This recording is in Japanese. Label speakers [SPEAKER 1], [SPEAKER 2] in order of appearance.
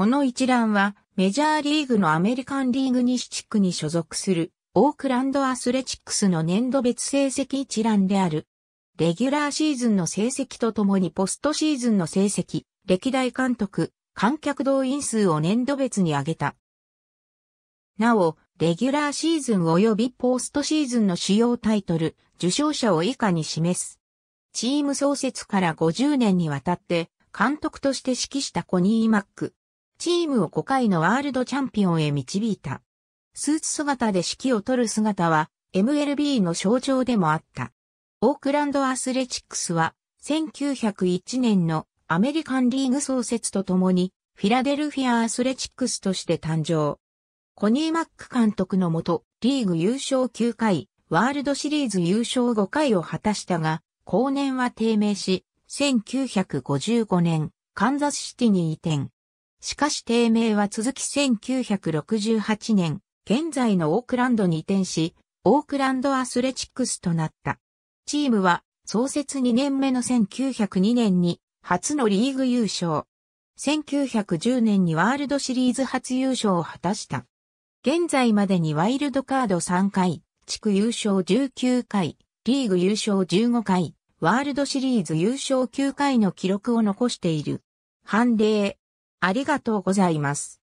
[SPEAKER 1] この一
[SPEAKER 2] 覧はメジャーリーグのアメリカンリーグ西地区に所属するオークランドアスレチックスの年度別成績一覧である。レギュラーシーズンの成績とともにポストシーズンの成績、歴代監督、観客動員数を年度別に上げた。なお、レギュラーシーズン及びポストシーズンの主要タイトル、受賞者を以下に示す。チーム創設から50年にわたって、監督として指揮したコニー・マック、チームを5回のワールドチャンピオンへ導いた。スーツ姿で指揮を取る姿は MLB の象徴でもあった。オークランドアスレチックスは1901年のアメリカンリーグ創設とともにフィラデルフィアアスレチックスとして誕生。コニー・マック監督のもとリーグ優勝9回、ワールドシリーズ優勝5回を果たしたが、後年は低迷し、1955年、カンザスシティに移転。しかし低迷は続き1968年、現在のオークランドに移転し、オークランドアスレチックスとなった。チームは創設2年目の1902年に初のリーグ優勝。1910年にワールドシリーズ初優勝を果たした。現在までにワイルドカード3回、地区優勝19回、リーグ優勝15回、ワールドシリーズ優勝9回の記録を残している。判例、ありがとうございま
[SPEAKER 1] す。